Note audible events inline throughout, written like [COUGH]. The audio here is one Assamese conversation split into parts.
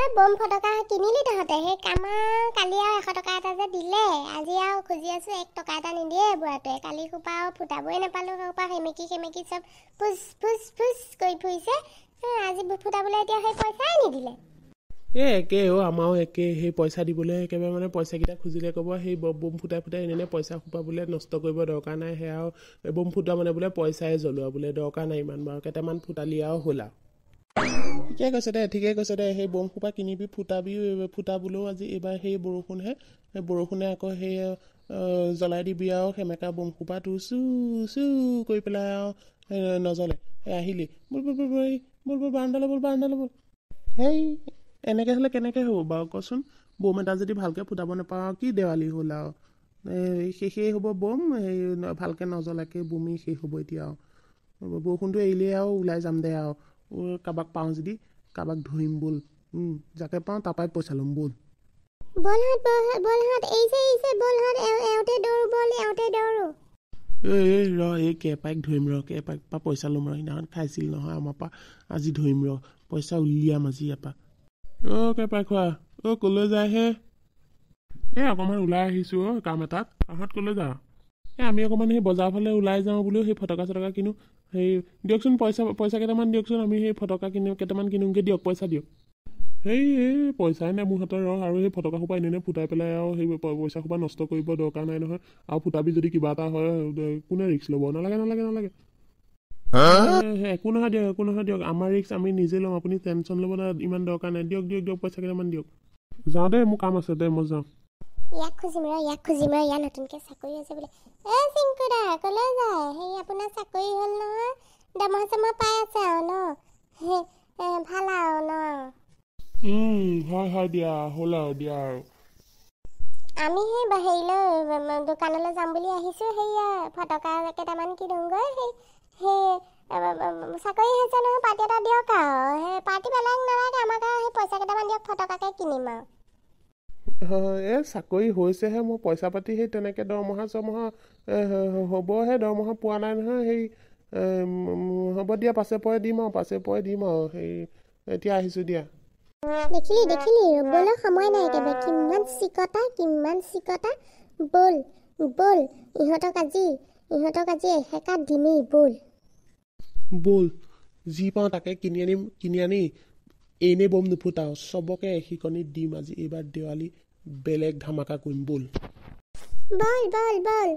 এই বম ফটকা কিনিলি তহঁতে সেই কামাৰ কালি আৰু এশ টকা এটা যে দিলে আজি আৰু খুজি আছোঁ এক টকা এটা নিদিয়ে বুঢ়াটোৱে কালি সোপা আৰু ফুটাবই নাপালোঁ সোপা সেমেকি সেমেকি চব ফুচ ফুচ ফুচ কৰি ফুৰিছে আজি ফুটাবলৈ এতিয়া সেই পইচাই নিদিলে এই একে অ' আমাৰো একে সেই পইচা দিবলৈ একেবাৰে মানে পইচাকেইটা খুজিলে ক'ব সেই বম ফুটাই ফুটাই এনেনে পইচা সোপাবলৈ নষ্ট কৰিব দৰকাৰ নাই সেয়াও বম ফুটোৱা মানে বোলে পইচাই জ্বলোৱা বোলে দৰকাৰ নাই ইমান বাৰু কেইটামান ফুটালি আৰু হ'ল আৰু ঠিকে কৈছে দে ঠিকে কৈছে দে সেই বমসোপা কিনিবি ফুটাবি ফুটাবলৈও আজি এইবাৰ সেই বৰষুণহে বৰষুণে আকৌ সেই জ্বলাই দিবি আৰু সেমেকা বমসোপা তোৰ চু চু কৰি পেলাই আৰু নজ্বলে আহিলি বল বল বল বল বল বাৰণ্ডালে বল বাৰণ্ডালে বল সেই এনেকৈ হ'লে কেনেকৈ হ'ব বাৰু কচোন বম এটা যদি ভালকৈ ফুটাব নাপাওঁ আৰু কি দেৱালী হ'ল আৰু সেই সেই হ'ব বম সেই ভালকৈ নজ্বলাকৈ বমি শেষ হ'ব এতিয়া আৰু বৰষুণটো এৰিলেই আৰু ওলাই যাম দে আৰু কাবাক পাওঁ যদি কাবাক ধৰিম বল যাকে পাওঁ তাৰপৰাই পইচা ল'ম বল এই এই ৰ এই কেপাইক ধৰিম ৰ কেপাইক পৰা পইচা ল'ম ৰ সিদিনাখন খাইছিল নহয় আমাৰ পৰা আজি ধৰিম ৰ পইচা উলিয়াম আজি ইয়াৰ পৰা অ' কেপাই খোৱা অ' কলৈ যায়হে এই অকণমান ওলাই আহিছোঁ অ' কাম এটাত আহত কলে যা এ আমি অকণমান সেই বজাৰ ফালে ওলাই যাওঁ বুলিও সেই ফটকা চটকা কিনো সেই দিয়কচোন পইচা পইচা কেইটামান দিয়কচোন আমি সেই ফটকা কিনো কেইটামান কিনোগৈ দিয়ক পইচা দিয়ক সেই এই পইচাই নাই মোৰ হাতত আৰু সেই ফটকাসোপা এনেই ফুটাই পেলাই আৰু সেই পইচাসোপা নষ্ট কৰিব দৰকাৰ নাই নহয় আৰু ফুটাবি যদি কিবা এটা হয় কোনে ৰিক্স ল'ব নালাগে নালাগে নালাগে একো নহয় দিয়ক একো নহয় দিয়ক আমাৰ ৰিক্স আমি নিজে ল'ম আপুনি টেনশ্যন ল'ব নাই ইমান দৰকাৰ নাই দিয়ক দিয়ক দিয়ক পইচা কেইটামান দিয়ক যাওঁ দে মোৰ কাম আছে দে মই যাওঁ ইয়াক খুজিম ৰ ইয়াক খুজিম ৰ ইয়াৰ নতুনকৈ চাকৰি আছে বোলে এ চিংকুদা ক'লৈ যায় সেই আপোনাৰ চাকৰি দামৰ চামৰ পাই আছে আৰু ন ভাল আৰু ন হয় হয় দিয়া হ'ল আৰু দিয়া আৰু আমি সেই হেৰিলৈ দোকানলৈ যাম বুলি আহিছোঁ সেয়া ফটকা কেইটামান কিনোগৈ সেই সেই চাকৰি হৈছে নহয় পাৰ্টি এটা দিয়ক আৰু সেই পাৰ্টি বেলেগ নালাগে আমাক আৰু সেই পইচা কেইটামান দিয়ক ফটকাকে কিনিম আৰু এই চাকৰি হৈছেহে মই পইচা পাতি সেই তেনেকৈ দৰমহা চৰমহা হ'বহে দৰমহা পোৱা নাই নহয় সেই হ'ব দিয়া পাছে পৰে দিম আৰু পাছে পৰে দিম আৰু সেই এতিয়া আহিছোঁ দিয়া দেখিলি দেখিলি ৰ'বলৈ সময় নাই একেবাৰে কিমান চিকটা কিমান চিকটা বল বল ইহঁতক আজি ইহঁতক আজি এসেকাত দিমেই বল বল যি পাওঁ তাকে কিনি আনিম কিনি আনি এনেই বম নুফুটাও চবকে এশিকণি দিম আজি এইবাৰ দেৱালী বেলেগ ধামাকা কৰিম বল বল বল বল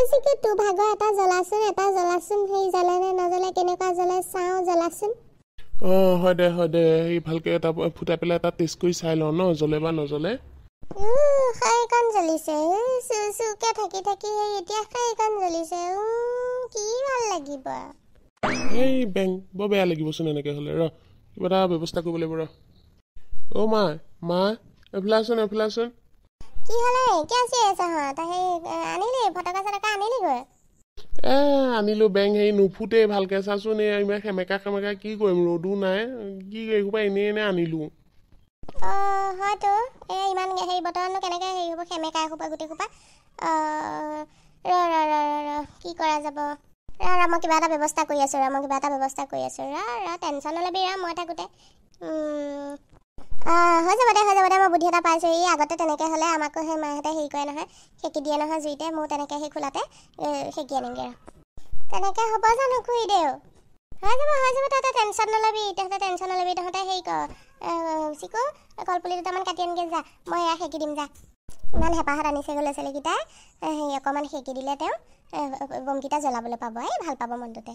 আছে কি তোৰ ভাগৰ এটা জ্বলাচোন এটা জ্বলাচোন সেই জ্বলে নে নজ্বলে কেনেকুৱা জ্বলে চাওঁ জ্বলাচোন অ হয় দে হয় দে সি ভালকে এটা ফুটাই পেলাই এটা টেষ্ট কৰি চাই লওঁ ন জ্বলে বা নজ্বলে সেইখন জ্বলিছে চু চুকে থাকি থাকি সেই এতিয়া সেইখন জ্বলিছে কি ভাল লাগিব এই বেংক বৰ বেয়া লাগিবচোন এনেকে হলে ৰ কিবা এটা ব্যৱস্থা কৰিব লাগিব ৰ অ মা মা এফালে আছোন এফালে আছোন কি হলে কি আছে এসাহত হে আনিলে ফটকা চটকা আনিলে গৈ আনিলো বেং হেৰি নুফুটে ভালকে চাচোন এই ইমান সেমেকা সেমেকা কি কৰিম ৰ'দো নাই কি এইসোপা এনেই এনেই আনিলো হয়তো এই ইমান হেৰি বৰ্তমাননো কেনেকে হেৰি হ'ব সেমেকা এসোপা গোটেইসোপা ৰ ৰ ৰ ৰ ৰ কি কৰা যাব ৰ ৰ মই কিবা এটা ব্যৱস্থা কৰি আছো ৰ মই কিবা এটা ব্যৱস্থা কৰি আছো ৰ ৰ টেনচন নল'বি ৰ মই থাকোঁতে হৈ যাব দে হৈ যাব দে মই বুদ্ধি এটা পাইছোঁ এই আগতে তেনেকৈ হ'লে আমাকো সেই মাহঁতে হেৰি কৰে নহয় সেকি দিয়ে নহয় জুইতে মোৰ তেনেকৈ সেই খোলাতে সেকি আনিমগৈ আৰু তেনেকৈ হ'ব জানো খুৰীদেউ হৈ যাব হৈ যাব তহঁতে টেনশ্যন নল'বি তহঁতে টেনশ্যন নল'বি তহঁতে হেৰি কিকো কলপুলি দুটামান কাটি আনিগৈ যা মই এয়া সেকি দিম যা ইমান হেঁপাহত আনিছেগৈ ল'ৰা ছোৱালীকেইটাই হেৰি অকণমান সেকি দিলে তেওঁ বমকেইটা জ্বলাবলৈ পাব এই ভাল পাব মনটোতে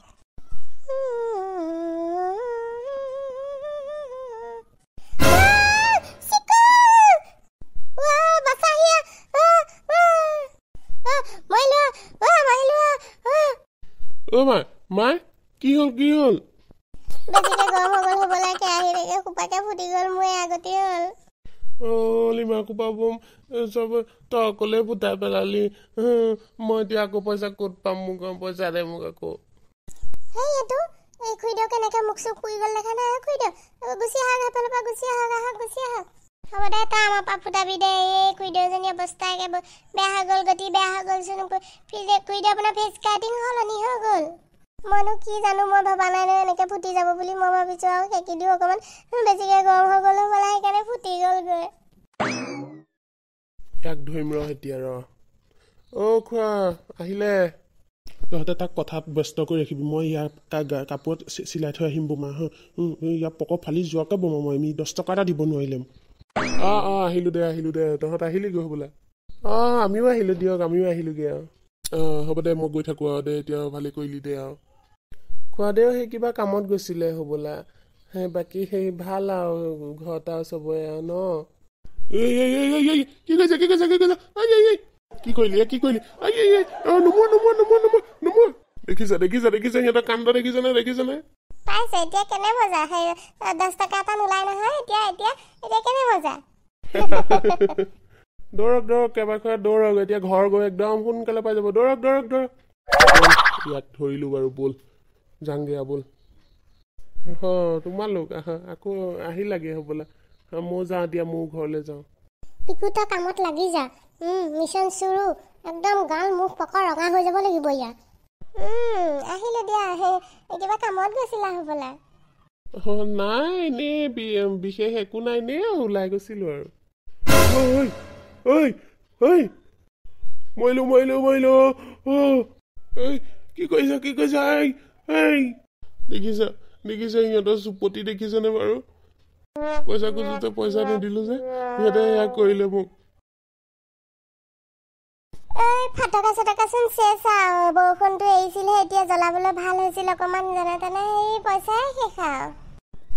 ৰবা মা কি হ'ল কি হ'ল বেছিকে গৰম হ'বলৈ হ'ব লাগে আহি থাকে খোপাকে ফুটি গ'ল মোৰ আগতে হ'ল অলিমা খোপা বম চব তই অকলে ফুটাই পেলালি মই এতিয়া আকৌ পইচা ক'ত পাম মোক পইচা দে মোক আকৌ হেই এইটো এই খুইদেউ কেনেকৈ মোক চব কৰি গ'ল দেখা নাই খুইদেউ গুচি আহক সেইফালৰ পৰা গুচি আহক আহক গুচি আহক হ'ব দে তই আমাৰ পৰা ফুটাবি দে এই কুইডজনী অৱস্থা একে বেয়া হৈ গ'ল গতি বেয়া হৈ গ'লচোন কুইড আপোনাৰ ফেচ কাটিং সলনি হৈ গ'ল মইনো কি জানো মই ভবা নাই নহয় এনেকৈ ফুটি যাব বুলি মই ভাবিছোঁ আৰু কেকি দিওঁ অকণমান বেছিকৈ গৰম হৈ গ'লো বোলে সেইকাৰণে ফুটি গ'লগৈ ইয়াক ধৰিম ৰ এতিয়া ৰ অ' খোৱা আহিলে তহঁতে তাক কথা ব্যস্ত কৰি ৰাখিবি মই ইয়াৰ তাক কাপোৰত চিলাই থৈ আহিম বোমা হা ইয়াৰ পকৰ ফালি যোৱাকৈ বোমা মই দহ টকা এটা দিব নোৱাৰিলে মোক অ অ আহিলো দে আহিলো দে তহঁত আহিলিগৈ হ'বলা অ আমিও আহিলো দিয়ক আমিও আহিলোগে আৰু হ'ব দে মই গৈ থাকো আৰু দে এতিয়া ভালে কৰিলি দে আৰু খোৱাদেও সেই কিবা কামত গৈছিলে হ'বলা হে বাকী সেই ভাল আৰু ঘৰত আৰু চবৰে আৰু ন দেখিছা দেখিছা দেখিছা সিহঁতৰ কাণ্ড দেখিছেনে দেখিছেনে পাইছে এতিয়া কেনে বজা সেই দহ টকা এটা নোলায় নহয় এতিয়া এতিয়া এতিয়া কেনে বজা [LAUGHS] দৌৰক দৌৰক কেইবাখনে দৌৰক এতিয়া ঘৰ গৈ একদম সোনকালে পাই যাব দৌৰক দৌৰক দৌৰক ইয়াক ধৰিলো বাৰু বল যাংগে বল হ তোমালোক আহা আকৌ আহি লাগে হবলা মই যাওঁ দিয়া মোৰ ঘৰলৈ যাওঁ পিকু তই কামত লাগি যা মিছন চুৰু একদম গাল মুখ পকা ৰঙা হৈ যাব লাগিব ইয়াত আহিলো দিয়া সেই কিবা কামত গৈছিলা হ'বলা নাই নে বিশেষ একো নাই নে ওলাই গৈছিলো আৰু মৰিলো মৰিলো মৰিলো কি কৰিছ কি কৰিছ দেখিছ দেখিছ সিহঁতৰ চুপতি দেখিছনে বাৰু পইচা খুজোতে পইচা নিদিলো যে সিহঁতে সেয়া কৰিলে মোক ফাটকা চাটকাচোন চেছ আৰু বৰষুণটো এৰিছিলহে এতিয়া জ্বলাবলৈ ভাল হৈছিল অকণমান যেনে তেনে সেই পইচাই শেষ আৰু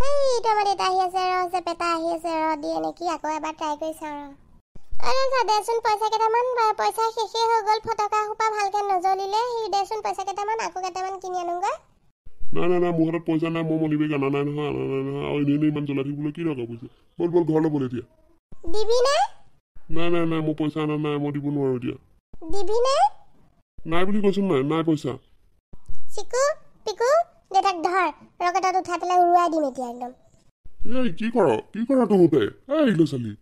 সেই ইটো আমাৰ দেউতা আহি আছে ৰ যে পেটা আহি আছে ৰ দিয়ে নেকি আকৌ এবাৰ ট্ৰাই কৰি চাওঁ ৰ অঁ নাচা দেচোন পইচা কেইটামান পইচা শেষেই হৈ গ'ল ফটকাসোপা ভালকে নজলিলে সেই দেচোন পইচা কেইটামান আকৌ কেইটামান কিনি আনোগৈ নাই নাই নাই মোৰ হাতত পইচা নাই মই মনিবে জানা নাই নহয় আনা নাই নহয় আৰু এনেই ইমান জ্বলাই থাকিবলৈ কি দৰকাৰ পইচা বল বল ঘৰলৈ বল এতিয়া দিবি নে নাই নাই নাই মোৰ পইচা আনা নাই মই দিব নোৱাৰোঁ এতিয়া দিবিনে নাই বুলি কৈছো মই নাই পইচা চিকু পিকু দেউতাক ধৰ ৰকেটত উঠাই পেলাই উৰুৱাই দিম এতিয়া একদম এই কি কৰ কি কৰ তহঁতে এই ল চালি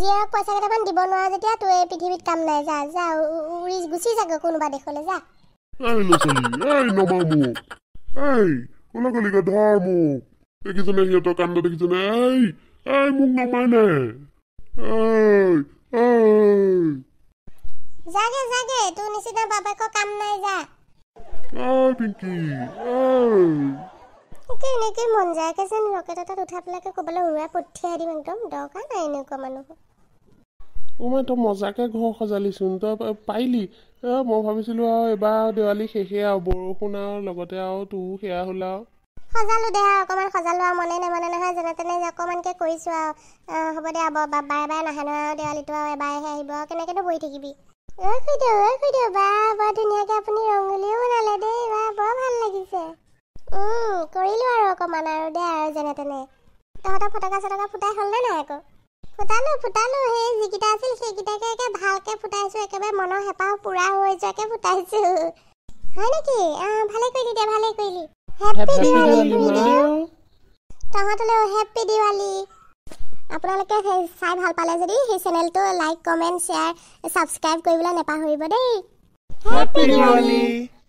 জীয়া পইচা কেইটামান দিব নোৱাৰা যেতিয়া তোৰ এই পৃথিৱীত কাম নাই যা যা উৰি গুচি যাগ কোনোবা দেশলৈ যা এই ল চালি এই নমা মোক এই কোনে কলি গা ধৰ মোক দেখিছেনে সিহঁতৰ কাণ্ড দেখিছেনে এই এই মোক নমাই নে এই এই জাগে জাগে তোৰ নিচিনা বাপেকৰ কাম নাই যা কেনেকে মন যায়কে যেন ৰকেট এটাত উঠা পেলাইকে ক'বলৈ উৰুৱাই পঠিয়াই দিম একদম দৰকাৰ নাই এনেকুৱা মানুহ মই তই মজাকে ঘৰ সজালিছোন তই পাৰিলি মই ভাবিছিলো আৰু এবাৰ দেৱালী শেষে আৰু বৰষুণ আৰু লগতে আৰু তোৰ সেয়া হ'ল আৰু সজালো দে আৰু অকমান সজালো আৰু মনে নেমানে নহয় যেনে তেনে অকমানকে কৰিছো আৰু হ'ব দে আৰু বাই বাই নাহে নহয় আৰু দেৱালীটো আৰু এবাৰহে আহিব আৰু কেনেকেনো বহি থাকিবি ঐ খুইদেউ ঐ খুইদেউ বা বৰ ধুনীয়াকৈ আপুনি ৰংগুলীও বনালে দেই বা বৰ ভাল লাগিছে কৰিলোঁ আৰু অকণমান আৰু দেই আৰু যেনে তেনে তহঁতৰ ফটকা চটকা ফুটাই হ'লনে নাই আকৌ ফুটালোঁ ফুটালোঁ সেই যিকেইটা আছিল সেইকেইটাকে একে ভালকৈ ফুটাইছোঁ একেবাৰে মনৰ হেঁপাহ পূৰা হৈ যোৱাকৈ ফুটাইছোঁ হয় নেকি অঁ ভালে কৰিলি দে ভালে কৰিলি হেপ্পী দিৱালী তহঁতলৈও হেপ্পী দিৱালী আপোনালোকে সেই চাই ভাল পালে যদি সেই চেনেলটো লাইক কমেণ্ট শ্বেয়াৰ ছাবস্ক্ৰাইব কৰিবলৈ নেপাহৰিব দেই